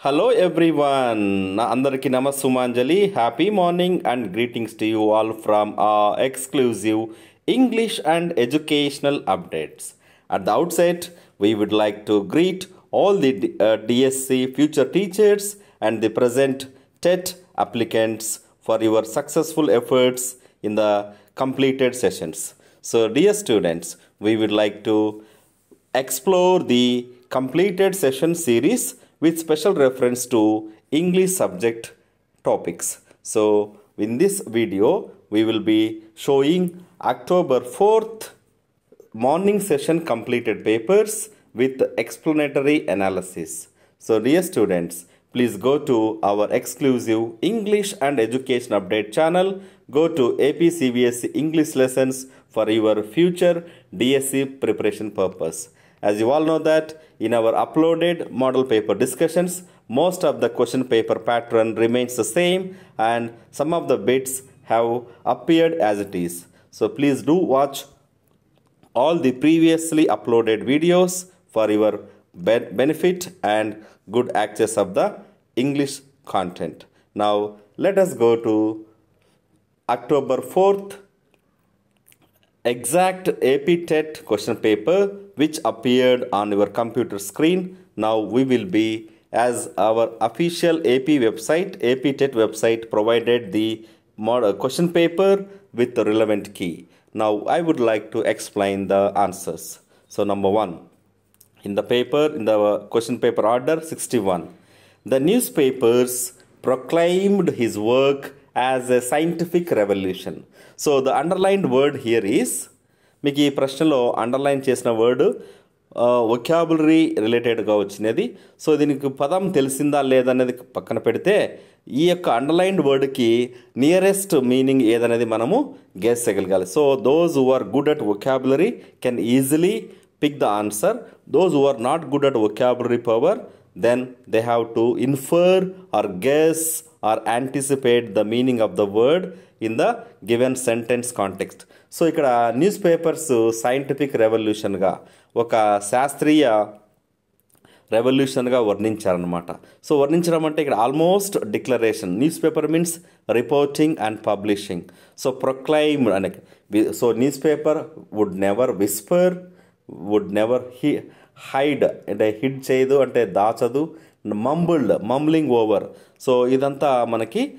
Hello everyone, Andariki Namasumanjali, happy morning and greetings to you all from our exclusive English and educational updates. At the outset, we would like to greet all the DSC uh, future teachers and the present TET applicants for your successful efforts in the completed sessions. So dear students, we would like to explore the completed session series with special reference to English subject topics. So in this video we will be showing October 4th morning session completed papers with explanatory analysis. So dear students, please go to our exclusive English and Education Update channel. Go to APCVS English lessons for your future DSC preparation purpose. As you all know that in our uploaded model paper discussions, most of the question paper pattern remains the same and some of the bits have appeared as it is. So please do watch all the previously uploaded videos for your benefit and good access of the English content. Now let us go to October 4th exact AP TET question paper which appeared on your computer screen. Now we will be as our official AP website, AP TET website provided the model question paper with the relevant key. Now I would like to explain the answers. So number one, in the paper, in the question paper order 61, the newspapers proclaimed his work as a scientific revolution so the underlined word here is మీకు ఈ ప్రశ్నలో underline చేసిన word ఒక్యాబులరీ రిలేటెడ్గా వచ్చినది so దీనికి పదం తెలిసిందా లేదనేది పక్కన పెడితే ఈ యొక్క అండర్లైన్డ్ వర్డ్కి నియరెస్ట్ మీనింగ్ ఏదనేది మనము గెస్ చేయగలగాలి so those who are good at vocabulary can easily pick the answer those who are not good at vocabulary power then they have to infer or guess or anticipate the meaning of the word in the given sentence context so ఇక్కడ newspapers scientific రెవల్యూషన్గా ఒక శాస్త్రీయ రెవల్యూషన్గా వర్ణించారనమాట so వర్ణించడం అంటే ఇక్కడ almost declaration newspaper means reporting and publishing so proclaim అనే so newspaper would never whisper would never he hide అంటే హిడ్ చేయదు అంటే దాచదు Mumbled, mumbling over. So, idanta manaki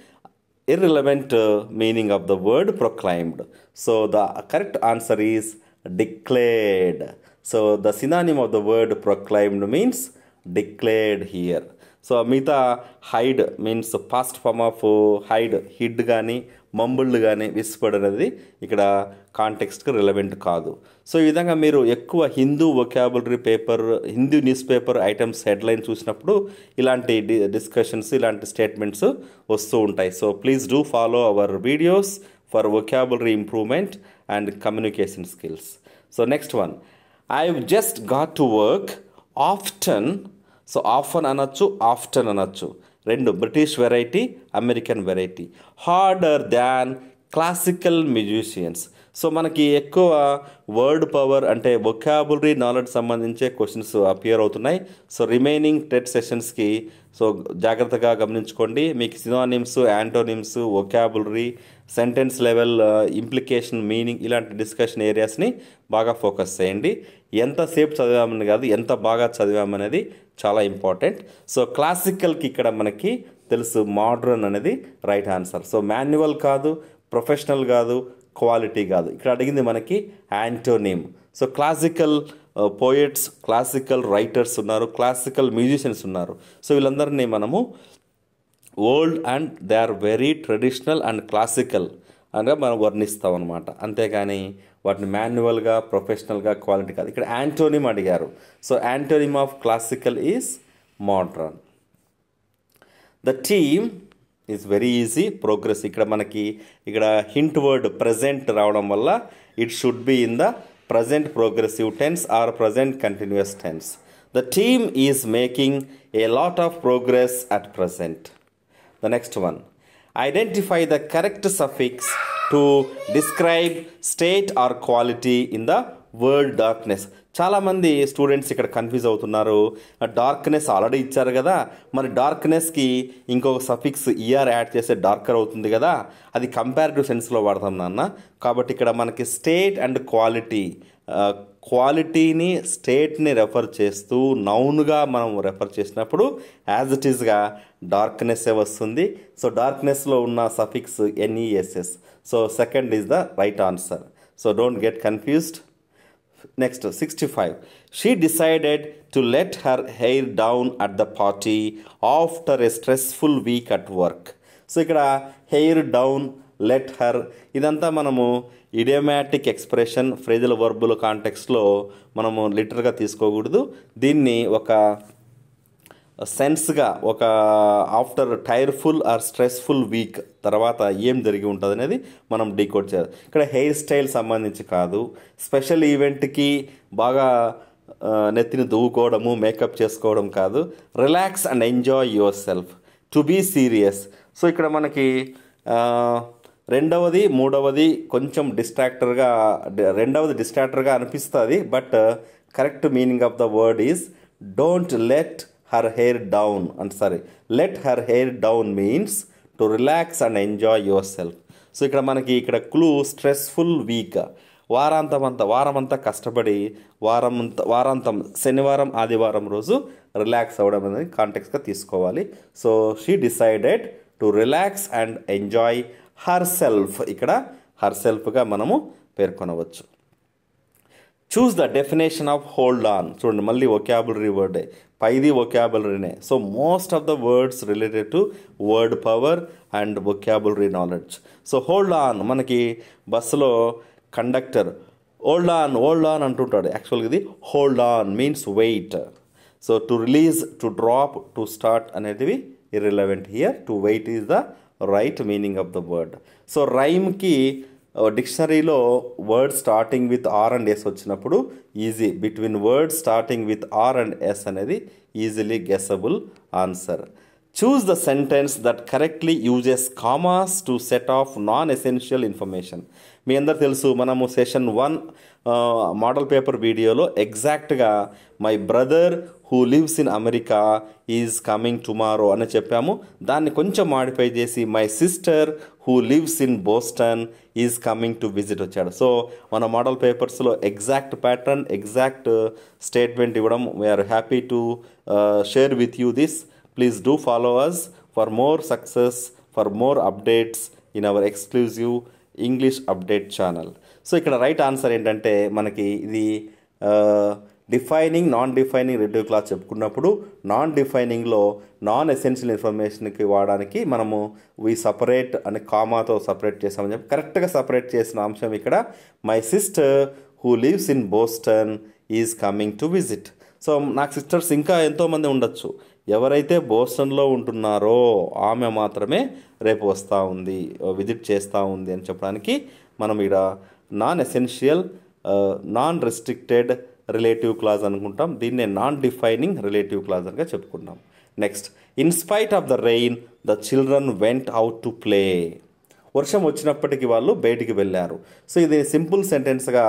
irrelevant meaning of the word proclaimed. So the correct answer is declared. So the synonym of the word proclaimed means declared here. So మిగతా hide means past form of hide hid కానీ mumbled కానీ విసిపడు అనేది ఇక్కడ కాంటెక్స్ట్కి relevant కాదు so ఈ విధంగా మీరు ఎక్కువ Hindu vocabulary paper Hindu newspaper items headline చూసినప్పుడు ఇలాంటి డిస్కషన్స్ ఇలాంటి స్టేట్మెంట్స్ వస్తూ ఉంటాయి so please do follow our videos for vocabulary improvement and communication skills so next one I just got to work often so often అనొచ్చు often అనొచ్చు రెండు British variety American variety harder than classical musicians so మనకి ఎక్కువ word power అంటే vocabulary knowledge సంబంధించే questions appear అవుతున్నాయి so remaining TET సెషన్స్కి so జాగ్రత్తగా గమనించుకోండి మీకు synonyms antonyms vocabulary sentence level implication meaning ఇలాంటి డిస్కషన్ ఏరియాస్ని బాగా ఫోకస్ చేయండి ఎంతసేపు చదివామని కాదు ఎంత బాగా చదివామనేది చాలా ఇంపార్టెంట్ సో క్లాసికల్కి ఇక్కడ మనకి తెలుసు మోడ్రన్ అనేది రైట్ ఆన్సర్ సో మాన్యువల్ కాదు ప్రొఫెషనల్ కాదు క్వాలిటీ కాదు ఇక్కడ అడిగింది మనకి antonym so classical poets classical writers ఉన్నారు క్లాసికల్ మ్యూజిషియన్స్ ఉన్నారు సో వీళ్ళందరినీ మనము old and they are very traditional and classical అనగా మనం వర్ణిస్తాం అనమాట అంతేగాని వాటిని మాన్యువల్గా ప్రొఫెషనల్గా క్వాలిటీ కాదు ఇక్కడ యాంటోనిమ్ అడిగారు so antonym of classical is modern the team is very easy progress ikkada manaki a hint word present raavadam it should be in the present progressive tense or present continuous tense the team is making a lot of progress at present the next one identify the correct suffix to describe state or quality in the word darkness చాలామంది students ఇక్కడ confuse అవుతున్నారు darkness already ఇచ్చారు కదా మరి డార్క్నెస్కి ఇంకొక suffix E R add చేస్తే darker అవుతుంది కదా అది కంపారిటివ్ సెన్స్లో వాడతాం నాన్న కాబట్టి ఇక్కడ మనకి స్టేట్ అండ్ క్వాలిటీ క్వాలిటీని స్టేట్ని రెఫర్ చేస్తూ నౌన్గా మనం రెఫర్ చేసినప్పుడు యాజ్ ఇట్ ఈస్గా డార్క్నెస్సే వస్తుంది సో డార్క్నెస్లో ఉన్న suffix N E S S so second is the right answer so don't get confused next sixty five she decided to let her hair down at the party after a stressful week at work so ఇక్కడ hair down let her ఇదంతా మనము idiomatic expression phrasal వర్బుల కాంటెక్స్లో మనము లిటర్గా తీసుకోకూడదు దీన్ని ఒక సెన్స్గా ఒక after tireful or stressful week తర్వాత ఏం జరిగి ఉంటుంది అనేది మనం డీకోడ్ చేయాలి ఇక్కడ హెయిర్ స్టైల్ సంబంధించి కాదు స్పెషల్ ఈవెంట్కి బాగా నెత్తిని దువ్వుకోవడము మేకప్ చేసుకోవడం కాదు relax and enjoy yourself to be serious so ఇక్కడ మనకి రెండవది మూడవది కొంచెం డిస్ట్రాక్టర్గా రెండవది డిస్ట్రాక్టర్గా అనిపిస్తుంది but correct meaning of the word is don't let her hair down and sorry let her hair down means to relax and enjoy yourself so ఇక్కడ మనకి ఇక్కడ క్లూ స్ట్రెస్ఫుల్ వీక్ వారాంతం అంతా వారం అంతా కష్టపడి వారం వారాంతం శనివారం ఆదివారం రోజు రిలాక్స్ అవ్వడం అనేది కాంటెక్స్గా తీసుకోవాలి so she decided to relax and enjoy herself ఇక్కడ హర్ సెల్ఫ్గా మనము పేర్కొనవచ్చు choose the definition of hold on చూడండి మళ్ళీ ఒకాబులరీ వర్డే పైది ఒకాబులరీనే so most of the words related to word power and vocabulary knowledge so hold on మనకి బస్సులో conductor hold on hold on అంటుంటాడు యాక్చువల్గా ఇది hold on means wait so to release to drop to start అనేటివి irrelevant here to wait is the right meaning of the word so రైమ్కి డిక్షనరీలో word starting with R and S వచ్చినప్పుడు easy between word starting with R and S అనేది easily guessable answer choose the sentence that correctly uses commas to set off non essential information మీ అందరు తెలుసు మనము session one model paper వీడియోలో ఎగ్జాక్ట్గా my brother who lives in America is coming tomorrow అని చెప్పాము దాన్ని కొంచెం మాడిఫై చేసి my sister who lives in Boston is coming to visit వచ్చాడు సో మన మోడల్ పేపర్స్లో ఎగ్జాక్ట్ ప్యాటర్న్ ఎగ్జాక్ట్ స్టేట్మెంట్ ఇవ్వడం we're happy to share with you this please do follow us for more success for more updates in our exclusive English update channel so ఇక్కడ right answer ఏంటంటే మనకి ఇది uh, defining non defining రెడ్యూ clause చెప్పుకున్నప్పుడు non డిఫైనింగ్లో non essential ఇన్ఫర్మేషన్కి వాడడానికి మనము వి సపరేట్ అని కామాతో సపరేట్ చేసామని చెప్పి కరెక్ట్గా సపరేట్ చేసిన అంశం ఇక్కడ my sister who lives in Boston is coming to visit so నాకు సిస్టర్స్ ఇంకా ఎంతోమంది ఉండొచ్చు ఎవరైతే బోస్టన్లో ఉంటున్నారో ఆమె మాత్రమే రేపు వస్తూ ఉంది విజిట్ చేస్తూ ఉంది అని చెప్పడానికి మనం ఇక్కడ non essential non restricted relative clause అనుకుంటాం దీన్నే నాన్ డిఫైనింగ్ రిలేటివ్ క్లాజ్ అని చెప్పుకుంటాం next in spite of the rain the children went out to play వర్షం వచ్చినప్పటికీ వాళ్ళు బయటికి వెళ్ళారు సో ఇది సింపుల్ సెంటెన్స్గా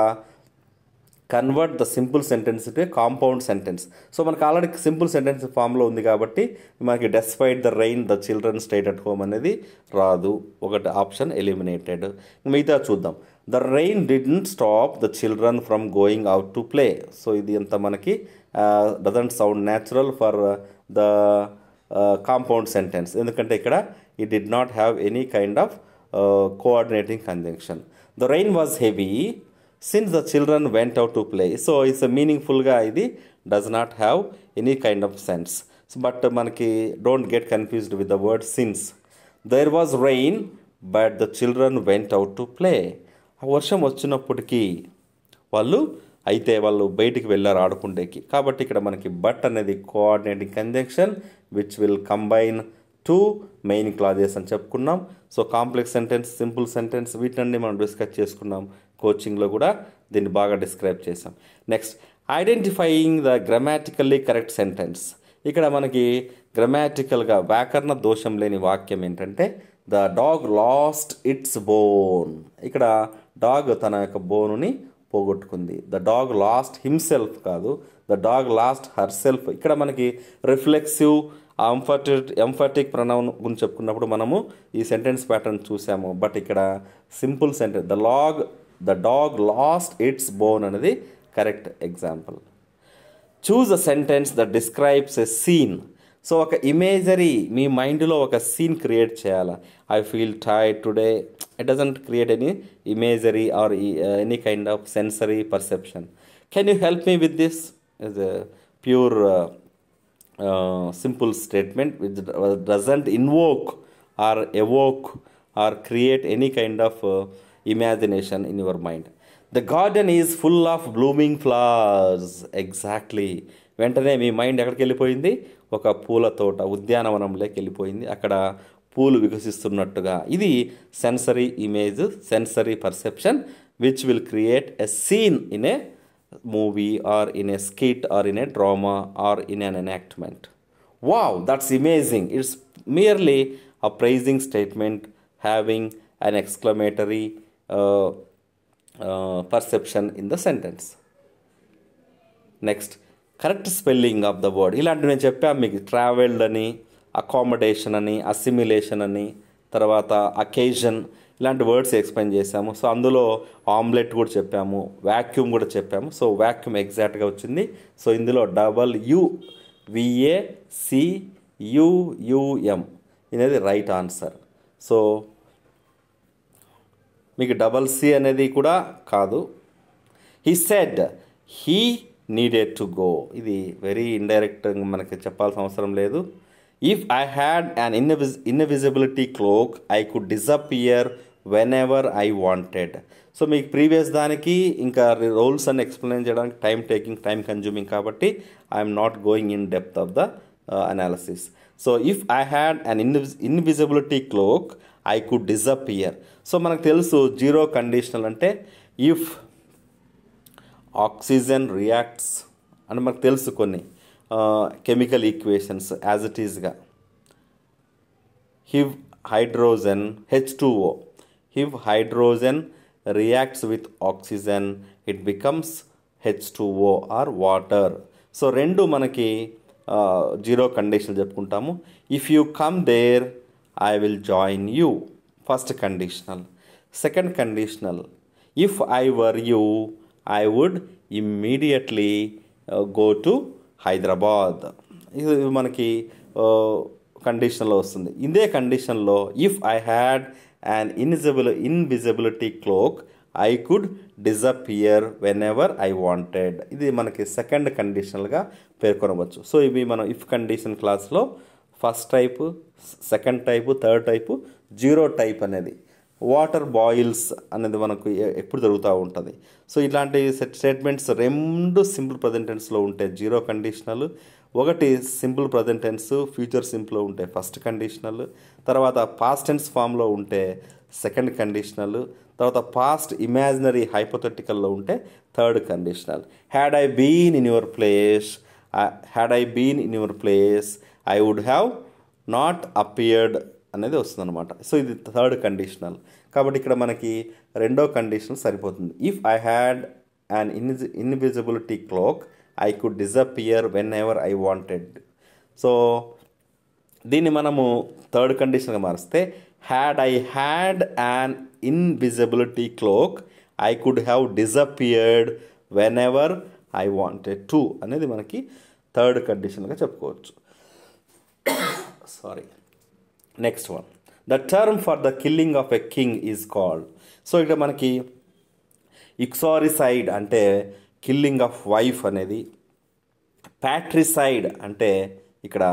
convert the simple sentence to compound sentence so మనకు ఆల్రెడీ సింపుల్ సెంటెన్స్ ఫామ్లో ఉంది కాబట్టి మనకి despite the rain the children stayed at home అనేది రాదు ఒకటి ఆప్షన్ ఎలిమినేటెడ్ మిగతా చూద్దాం The rain didn't stop the children from going out to play. So, uh, doesn't sound natural for uh, the uh, compound sentence. It did not have any kind of uh, coordinating conjunction. The rain was heavy since the children went out to play. So, it's a meaningful guy. It does not have any kind of sense. So, but, uh, don't get confused with the word since. There was rain, but the children went out to play. వర్షం వచ్చినప్పటికీ వాళ్ళు అయితే వాళ్ళు బయటికి వెళ్ళారు ఆడుకుండేకి కాబట్టి ఇక్కడ మనకి బట్ అనేది coordinating conjunction which will combine two main clauses అని చెప్పుకున్నాం so complex sentence simple sentence వీటినన్నీ మనం డిస్కస్ చేసుకున్నాం కోచింగ్లో కూడా దీన్ని బాగా డిస్క్రైబ్ చేసాం next identifying the grammatically correct sentence ఇక్కడ మనకి గ్రామాటికల్గా వ్యాకరణ దోషం లేని వాక్యం ఏంటంటే the dog lost its bone ఇక్కడ డాగ్ తన యొక్క బోనుని పోగొట్టుకుంది ద డాగ్ లాస్ట్ హిమ్సెల్ఫ్ కాదు the dog lost herself ఇక్కడ మనకి రిఫ్లెక్సివ్ అంఫర్టెడ్ ఎంఫర్టిక్ ప్రణవం గురించి చెప్పుకున్నప్పుడు మనము ఈ సెంటెన్స్ ప్యాటర్న్ చూసాము బట్ ఇక్కడ simple sentence the log the dog lost its bone అనేది correct example choose a sentence the describes a scene so ఒక ఇమేజరీ మీ మైండ్లో ఒక సీన్ క్రియేట్ చేయాలా I feel tired today it doesn't create any imagery or any kind of sensory perception can you help me with this is pure simple statement with doesn't invoke or evoke or create any kind of imagination in your mind the garden is full of blooming flowers exactly వెంటనే మీ mind ఎక్కడికి వెళ్ళిపోయింది ఒక పూల తోట ఉద్యానవనంలోకి వెళ్ళిపోయింది అక్కడ పూలు వికసిస్తున్నట్టుగా ఇది sensory image sensory perception which will create a scene in a movie or in a skit or in a drama or in an enactment wow that's amazing it's merely a praising statement having an exclamatory perception in the sentence next correct spelling of the word ఇలాంటివి నేను చెప్పాను మీకు travelled అని accommodation అని assimilation అని తర్వాత occasion ఇలాంటి words explain చేశాము సో అందులో ఆమ్లెట్ కూడా చెప్పాము వ్యాక్యూమ్ కూడా చెప్పాము సో వ్యాక్యూమ్ ఎగ్జాక్ట్గా వచ్చింది సో ఇందులో double U V A C U U M అనేది రైట్ ఆన్సర్ సో మీకు డబల్ సి అనేది కూడా కాదు he said he needed to go. This very indirect. If I had an invis invisibility cloak, I could disappear whenever I wanted. So, my previous ki, inka roles explained explanation, time taking, time consuming, I am not going in depth of the uh, analysis. So, if I had an invis invisibility cloak, I could disappear. So, manak so zero conditional ante, if oxygen reacts అని మనకు తెలుసు కొన్ని chemical equations as it ఈజ్గా if hydrogen H two O if hydrogen reacts with oxygen it becomes H two O or water so రెండు మనకి zero condition చెప్పుకుంటాము if you come there I will join you first conditional second conditional if I were you I would immediately go to Hyderabad ఇది మనకి కండిషన్లో uh, వస్తుంది ఇదే కండిషన్లో if I had and invisible invisibility cloak I could disappear whenever I wanted ఇది మనకి second కండిషన్గా పేర్కొనవచ్చు సో ఇవి మనం ఇఫ్ కండిషన్ క్లాస్లో first type second type third type zero type అనేది వాటర్ బాయిల్స్ అనేది మనకు ఎప్పుడు జరుగుతూ ఉంటుంది సో ఇలాంటి స్టేట్మెంట్స్ రెండు సింపుల్ ప్రజెంటెన్స్లో ఉంటాయి జీరో కండిషనల్ ఒకటి సింపుల్ ప్రజెంటెన్స్ ఫ్యూచర్ సింపుల్లో ఉంటాయి ఫస్ట్ కండిషనల్ తర్వాత పాస్ట్ టెన్స్ ఫామ్లో ఉంటే సెకండ్ కండిషనల్ తర్వాత పాస్ట్ ఇమాజినరీ హైపోథెటికల్లో ఉంటే third conditional had I been in your place had I been in your place I would have not appeared అనేది వస్తుందన్నమాట సో ఇది థర్డ్ కండిషనల్ కాబట్టి ఇక్కడ మనకి రెండో కండిషనల్ సరిపోతుంది if I had and in invisibility cloak I could disappear whenever I wanted so దీన్ని మనము థర్డ్ కండిషన్గా మారిస్తే had I had an invisibility cloak I could have disappeared whenever I wanted to అనేది మనకి third కండిషన్గా చెప్పుకోవచ్చు sorry next one the term for the killing of a king is called so ఇక్కడ మనకి ఇక్సారిసైడ్ అంటే killing of wife అనేది ప్యాట్రిసైడ్ అంటే ఇక్కడ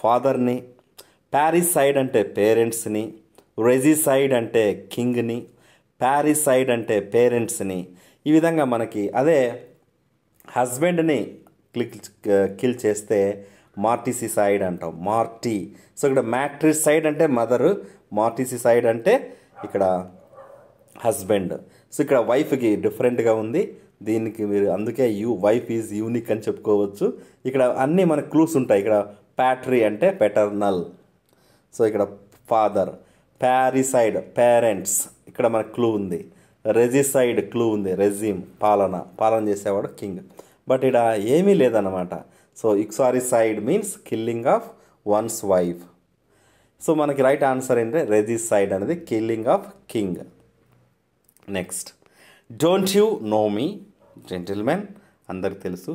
ఫాదర్ని ప్యారిసైడ్ అంటే పేరెంట్స్ని రెజిసైడ్ అంటే కింగ్ని ప్యారిసైడ్ అంటే పేరెంట్స్ని ఈ విధంగా మనకి అదే హస్బెండ్ని క్లిక్ కిల్ చేస్తే సైడ్ అంటాం మార్టీ సో ఇక్కడ సైడ్ అంటే మదరు సైడ్ అంటే ఇక్కడ హస్బెండ్ సో ఇక్కడ వైఫ్కి డిఫరెంట్గా ఉంది దీనికి మీరు అందుకే యూ వైఫ్ ఈజ్ యూనిక్ అని చెప్పుకోవచ్చు ఇక్కడ అన్నీ మన క్లూస్ ఉంటాయి ఇక్కడ ప్యాట్రీ అంటే పెటర్నల్ సో ఇక్కడ ఫాదర్ ప్యారిసైడ్ పేరెంట్స్ ఇక్కడ మన క్లూ ఉంది రెజిసైడ్ క్లూ ఉంది రెజీమ్ పాలన పాలన చేసేవాడు కింగ్ బట్ ఇక్కడ ఏమీ లేదన్నమాట So, uxoricide means killing of one's wife. So, manaki right answer in the regicide and the killing of king. Next, don't you know me, gentlemen? Andar tilsu.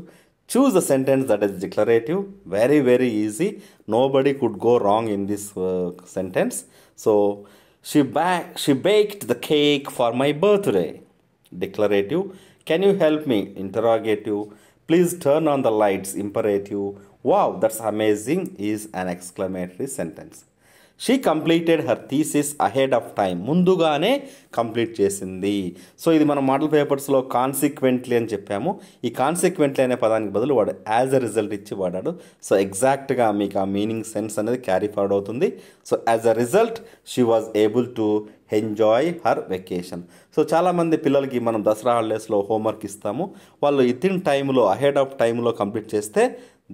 Choose the sentence that is declarative. Very, very easy. Nobody could go wrong in this uh, sentence. So, she, ba she baked the cake for my birthday. Declarative. Can you help me? Interrogative. Please turn on the lights imperative wow that's amazing is an exclamatory sentence she completed her thesis ahead of time ముందుగానే కంప్లీట్ చేసింది so ఇది మనం model పేపర్స్లో consequently అని చెప్పాము ఈ consequently అనే పదానికి బదులు వాడు యాజ్ ఎ రిజల్ట్ ఇచ్చి వాడాడు సో ఎగ్జాక్ట్గా మీకు ఆ మీనింగ్ సెన్స్ అనేది క్యారీ ఫార్వర్డ్ అవుతుంది so as a result she was able to enjoy her vacation so చాలామంది పిల్లలకి మనం దసరా హాలిడేస్లో హోంవర్క్ ఇస్తాము వాళ్ళు ఇన్ టైంలో అహెడ్ ఆఫ్ టైంలో కంప్లీట్ చేస్తే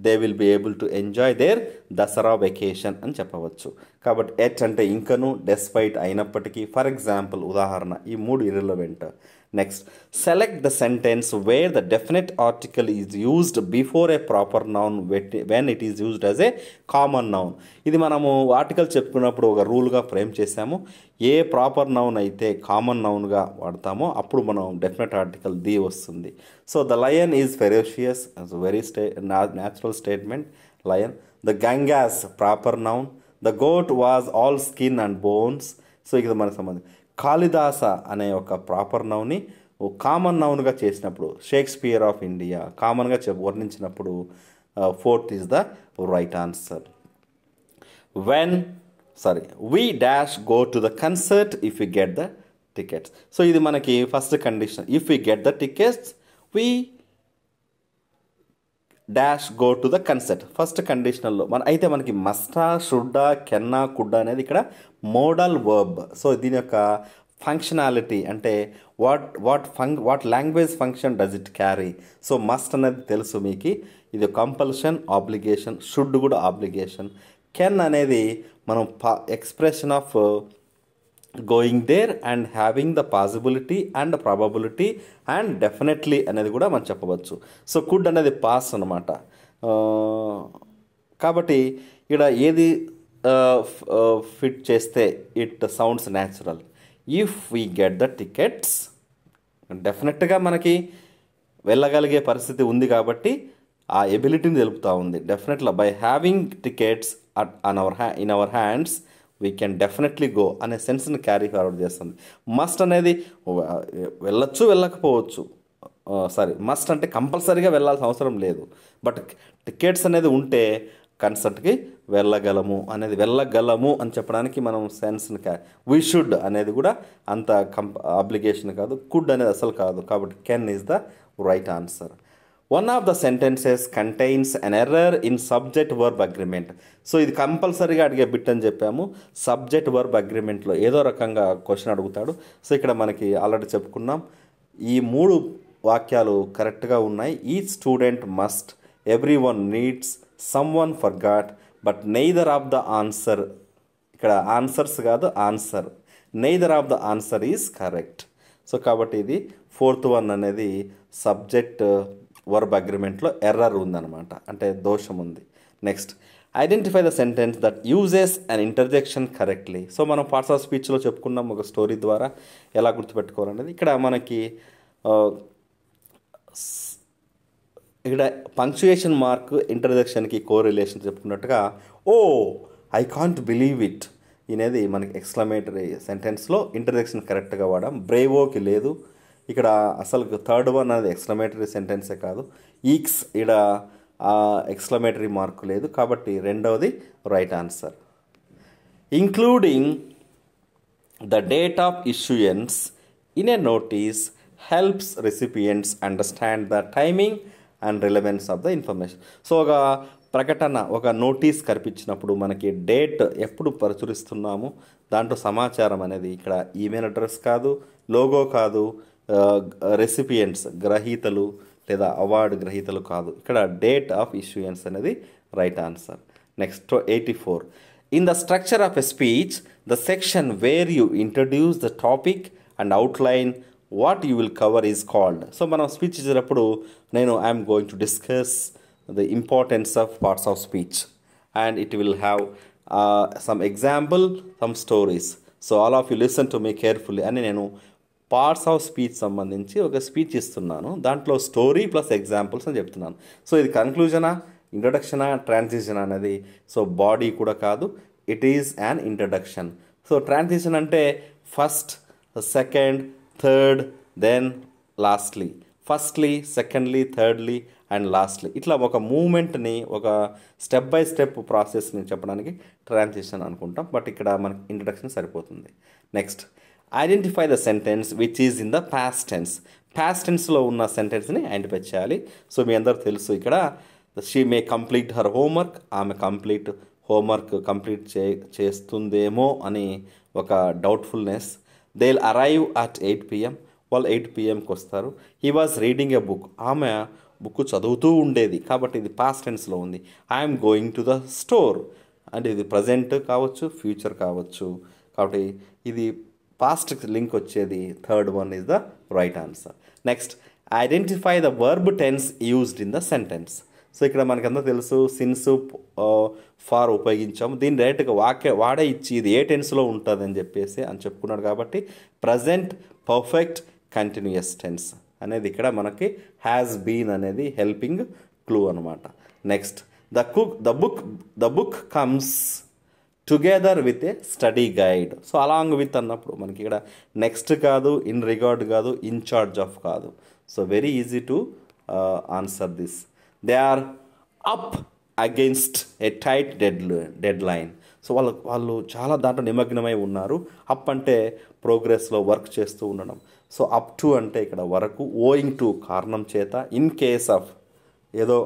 they will be able to enjoy their Dasara vacation అని చెప్పవచ్చు కాబట్టి ఎట్ అంటే ఇంకనూ డెస్పైట్ అయినప్పటికీ ఫర్ ఎగ్జాంపుల్ ఉదాహరణ ఈ మూడు irrelevant select the sentence where the definite article is is before before proper noun వెట్ when it is used as a common noun ఇది మనము ఆర్టికల్ చెప్పుకున్నప్పుడు ఒక రూల్గా ఫ్రేమ్ చేసాము ఏ ప్రాపర్ నౌన్ అయితే కామన్ నౌన్గా వాడతామో అప్పుడు మనం డెఫినెట్ ఆర్టికల్ ది వస్తుంది so the lion is ferocious very stay natural statement lion the Ganges proper noun the goat was all skin and bones so ఇది మనకు సంబంధం కాళిదాస అనే ఒక ప్రాపర్ ఓ కామన్ నౌన్గా చేసినప్పుడు షేక్స్పియర్ ఆఫ్ ఇండియా కామన్గా వర్ణించినప్పుడు fourth is the right answer when sorry we dash go to the concert if you get the tickets so ఇది మనకి first condition if you get the tickets we dash go to the concert first కండిషనల్లో మన అయితే మనకి మస్టా షుడ్డా కెన్నా కుడ్డ అనేది ఇక్కడ model verb so దీని యొక్క ఫంక్షనాలిటీ అంటే వాట్ వాట్ ఫంక్ what language function does it carry so must అనేది తెలుసు మీకు ఇది కంపల్షన్ ఆబ్లిగేషన్ షుడ్ కూడా ఆబ్లిగేషన్ కెన్ అనేది మనం expression of going there and having the possibility and probability and definitely అనేది కూడా మనం చెప్పవచ్చు సో కుడ్ అనేది పాస్ అనమాట కాబట్టి ఇక్కడ ఏది ఫిట్ చేస్తే it sounds natural if we get the tickets డెఫినెట్గా మనకి వెళ్ళగలిగే పరిస్థితి ఉంది కాబట్టి ఆ ఎబిలిటీని తెలుపుతూ ఉంది డెఫినెట్లా by having tickets at an our హ్యా in our hands we can definitely go అనే సెన్స్ని క్యారీ ఫార్వర్డ్ చేస్తుంది మస్ట్ అనేది వెళ్ళొచ్చు వెళ్ళకపోవచ్చు సారీ మస్ట్ అంటే కంపల్సరీగా వెళ్ళాల్సిన అవసరం లేదు బట్ టికెట్స్ అనేది ఉంటే కన్సర్ట్కి వెళ్ళగలము అనేది వెళ్ళగలము అని చెప్పడానికి మనం సెన్స్ని క్యా వీ షుడ్ అనేది కూడా అంత కంప అబ్లిగేషన్ కాదు కుడ్ అనేది అసలు కాదు కాబట్టి can is the right answer one of the sentences contains an error in subject verb agreement so ఇది కంపల్సరీగా అడిగే బిట్ అని చెప్పాము సబ్జెక్ట్ వర్బ్ అగ్రిమెంట్లో ఏదో రకంగా క్వశ్చన్ అడుగుతాడు సో ఇక్కడ మనకి ఆల్రెడీ చెప్పుకున్నాం ఈ మూడు వాక్యాలు కరెక్ట్గా ఉన్నాయి ఈ student must every one needs some one forgot but neither of the answer ఇక్కడ ఆన్సర్స్ కాదు answer neither of the answer is correct so కాబట్టి ఇది ఫోర్త్ వన్ అనేది సబ్జెక్ట్ వర్బ్ అగ్రిమెంట్లో ఎర్రర్ ఉందన్నమాట అంటే దోషం ఉంది next identify the sentence that uses and interjection correctly so మనం పార్ట్స్ ఆఫ్ స్పీచ్లో చెప్పుకున్నాం ఒక స్టోరీ ద్వారా ఎలా గుర్తుపెట్టుకోవాలనేది ఇక్కడ మనకి ఇక్కడ పంక్చుయేషన్ మార్క్ ఇంటర్జెక్షన్కి కో రిలేషన్ చెప్పుకున్నట్టుగా oh I can't believe it అనేది మనకి ఎక్స్క్లమేటరీ సెంటెన్స్లో ఇంటర్జెక్షన్ కరెక్ట్గా వాడడం బ్రేవోకి లేదు ఇక్కడ అసలు థర్డ్ వన్ అనేది ఎక్స్లమేటరీ సెంటెన్సే కాదు ఈక్స్ ఇక్కడ ఎక్స్లమేటరీ మార్కు లేదు కాబట్టి రెండవది right answer including the date of issuance in a notice helps recipients understand the timing and relevance of the information so ఒక ప్రకటన ఒక నోటీస్ కనిపించినప్పుడు మనకి డేట్ ఎప్పుడు ప్రచురిస్తున్నాము దాంట్లో సమాచారం అనేది ఇక్కడ ఈమెయిల్ అడ్రస్ కాదు లోగో కాదు రెసిపియంట్స్ గ్రహీతలు లేదా అవార్డు గ్రహీతలు కాదు ఇక్కడ డేట్ ఆఫ్ ఇష్యూయన్స్ అనేది right answer next eighty four in the structure of a speech the section where you introduce the topic and outline what you will cover is called so మనం speech ఇచ్చినప్పుడు నేను I'm going to discuss the importance of parts of speech and it will have some example some stories so all of you listen to me carefully అని నేను parts of speech సంబంధించి ఒక speech ఇస్తున్నాను దాంట్లో story plus examples అని చెప్తున్నాను so ఇది కన్క్లూజనా ఇంట్రడక్షనా ట్రాన్సిషన్ అనేది సో బాడీ కూడా కాదు it is an introduction so transition అంటే first second third then lastly firstly secondly thirdly and lastly ఇట్లా ఒక మూమెంట్ని ఒక స్టెప్ బై స్టెప్ ప్రాసెస్ని చెప్పడానికి ట్రాన్సిషన్ అనుకుంటాం బట్ ఇక్కడ మనకి ఇంట్రడక్షన్ సరిపోతుంది next identify the sentence which is in the past tense past టెన్స్లో ఉన్న సెంటెన్స్ని ఐడెంటిఫై చేయాలి సో మీ అందరూ తెలుసు ఇక్కడ she may complete her homework ఆమె కంప్లీట్ హోంవర్క్ కంప్లీట్ చే చేస్తుందేమో అని ఒక doubtfulness they arrive at eight PM వాళ్ళు ఎయిట్ పిఎంకి వస్తారు he was reading a book ఆమె బుక్ చదువుతూ ఉండేది కాబట్టి ఇది పాస్ట్ టెన్స్లో ఉంది I'm going to the store అంటే ఇది ప్రజెంట్ కావచ్చు ఫ్యూచర్ కావచ్చు కాబట్టి ఇది పాస్ట్ లింక్ వచ్చేది third one is the right answer next identify the verb tense used in the sentence so ఇక్కడ మనకంతా తెలుసు సిన్స్ ఫార్ uh, ఉపయోగించాము దీని డైరెక్ట్గా వాక్య వాడే ఇచ్చి ఇది ఏ టెన్స్లో ఉంటుంది అని చెప్పేసి అని చెప్పుకున్నాడు కాబట్టి ప్రజెంట్ పర్ఫెక్ట్ కంటిన్యూస్ టెన్స్ అనేది ఇక్కడ మనకి హ్యాస్ బీన్ అనేది హెల్పింగ్ క్లూ అనమాట next the cook the book the book comes together with a study guide so along with అన్నప్పుడు మనకి ఇక్కడ నెక్స్ట్ కాదు ఇన్ రిగార్డ్ కాదు ఇన్ఛార్జ్ ఆఫ్ కాదు so very easy to answer this they are up against a tight dead deadline so వాళ్ళు వాళ్ళు చాలా దాంట్లో నిమగ్నమై ఉన్నారు అప్ అంటే ప్రోగ్రెస్లో వర్క్ చేస్తూ ఉండడం సో అప్ టు అంటే ఇక్కడ వరకు ఓయింగ్ టు కారణం చేత ఇన్ కేస్ ఆఫ్ ఏదో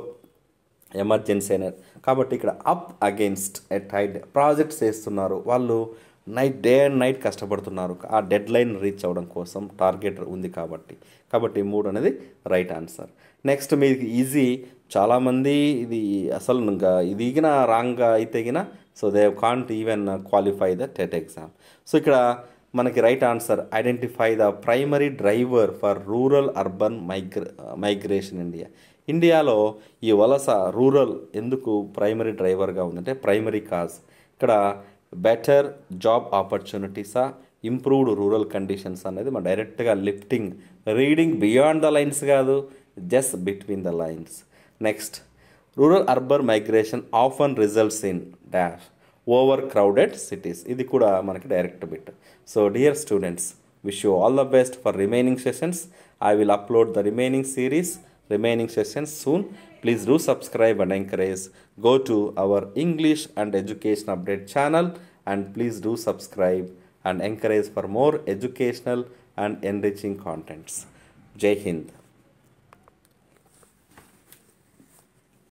ఎమర్జెన్సీ అనేది కాబట్టి ఇక్కడ up against a tight projects వేస్తున్నారు వాళ్ళు నైట్ డే అండ్ నైట్ కష్టపడుతున్నారు ఆ డెడ్ లైన్ రీచ్ అవ్వడం కోసం టార్గెట్ ఉంది కాబట్టి కాబట్టి మూడు అనేది రైట్ ఆన్సర్ నెక్స్ట్ మీకు ఈజీ చాలామంది ఇది అసలు ఇది ఈగిన రాంగ్ అయితే గిన so they can't even qualify the TET exam so ఇక్కడ మనకి right answer identify the primary driver for rural urban మైగ్ర మైగ్రేషన్ ఇండియా ఇండియాలో ఈ వలస రూరల్ ఎందుకు ప్రైమరీ డ్రైవర్గా ఉందంటే ప్రైమరీ కాజ్ ఇక్కడ బెటర్ జాబ్ ఆపర్చునిటీసా ఇంప్రూవ్డ్ రూరల్ కండిషన్స్ అనేది మన డైరెక్ట్గా lifting reading beyond the lines కాదు just between the lines next rural urban migration often results in dash overcrowded cities ఇది కూడా మనకి direct bit so dear students wish you all the best for remaining sessions I will upload the remaining series remaining sessions soon. Please do subscribe and encourage. Go to our English and Education Update channel and please do subscribe and encourage for more educational and enriching contents. Jai Hind.